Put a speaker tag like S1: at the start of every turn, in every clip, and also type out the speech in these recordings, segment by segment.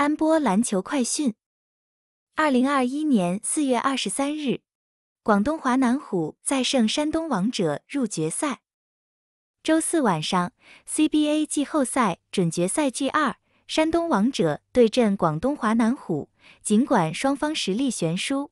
S1: 安波篮球快讯：二零二一年四月二十三日，广东华南虎再胜山东王者入决赛。周四晚上，CBA 季后赛准决赛 G 二，山东王者对阵广东华南虎。尽管双方实力悬殊。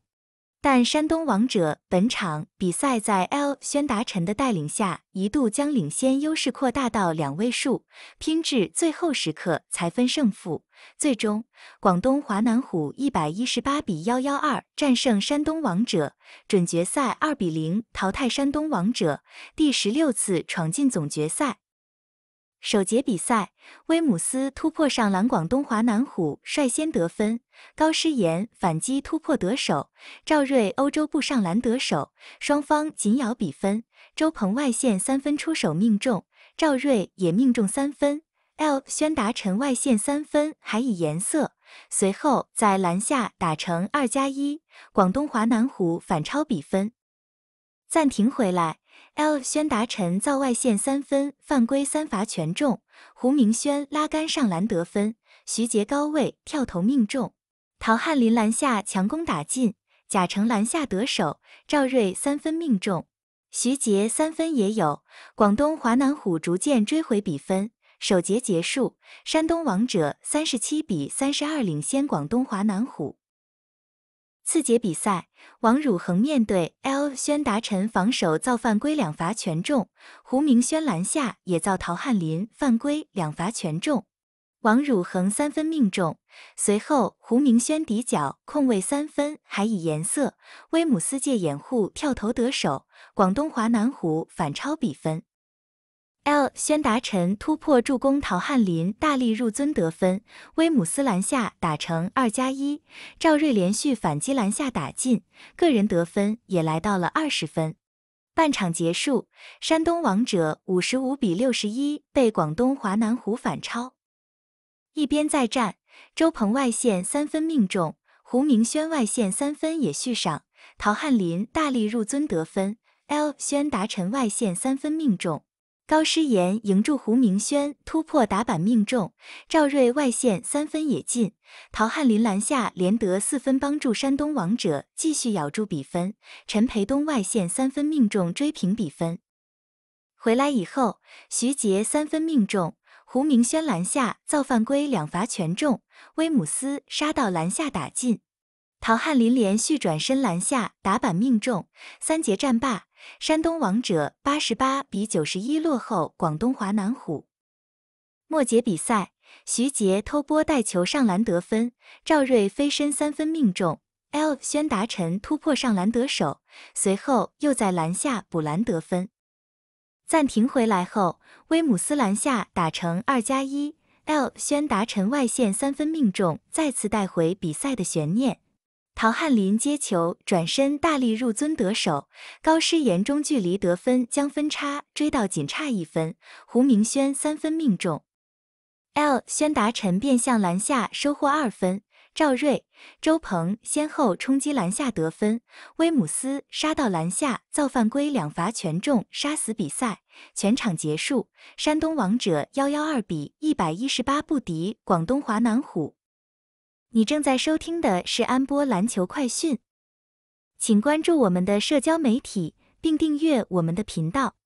S1: 但山东王者本场比赛在 L 宣达臣的带领下，一度将领先优势扩大到两位数，拼至最后时刻才分胜负。最终，广东华南虎一百一十八比幺幺二战胜山东王者，准决赛二比零淘汰山东王者，第十六次闯进总决赛。首节比赛，威姆斯突破上篮，广东华南虎率先得分。高诗岩反击突破得手，赵睿欧洲步上篮得手，双方紧咬比分。周鹏外线三分出手命中，赵睿也命中三分。L 宣达陈外线三分还以颜色，随后在篮下打成二加一，广东华南虎反超比分。暂停回来。L 轩达陈造外线三分犯规三罚全中，胡明轩拉杆上篮得分，徐杰高位跳投命中，陶汉林篮下强攻打进，贾诚篮下得手，赵睿三分命中，徐杰三分也有，广东华南虎逐渐追回比分。首节结束，山东王者三十七比三十二领先广东华南虎。次节比赛，王汝恒面对 L 宣达臣防守造犯规两罚全中，胡明轩篮下也造陶汉林犯规两罚全中。王汝恒三分命中，随后胡明轩底角空位三分还以颜色。威姆斯借掩护跳投得手，广东华南虎反超比分。L 宣达臣突破助攻陶汉林大力入樽得分，威姆斯篮下打成二加一，赵睿连续反击篮下打进，个人得分也来到了二十分。半场结束，山东王者五十五比六十一被广东华南虎反超。一边再战，周鹏外线三分命中，胡明轩外线三分也续上，陶汉林大力入樽得分，L 宣达臣外线三分命中。高诗岩迎住胡明轩突破打板命中，赵睿外线三分也进，陶汉林篮下连得四分帮助山东王者继续咬住比分。陈培东外线三分命中追平比分。回来以后，徐杰三分命中，胡明轩篮下造犯规两罚全中，威姆斯杀到篮下打进，陶汉林连续转身篮下打板命中，三节战罢。山东王者八十八比九十一落后广东华南虎。末节比赛，徐杰偷播带球上篮得分，赵睿飞身三分命中，L 宣轩达臣突破上篮得手，随后又在篮下补篮得分。暂停回来后，威姆斯篮下打成二加一，L 宣轩达臣外线三分命中，再次带回比赛的悬念。陶汉林接球转身大力入樽得手，高诗岩中距离得分将分差追到仅差一分。胡明轩三分命中，L. 宣达臣变向篮下收获二分。赵睿、周鹏先后冲击篮下得分。威姆斯杀到篮下造犯规两罚全中，杀死比赛。全场结束，山东王者幺幺二比一百一十八不敌广东华南虎。你正在收听的是安波篮球快讯，请关注我们的社交媒体并订阅我们的频道。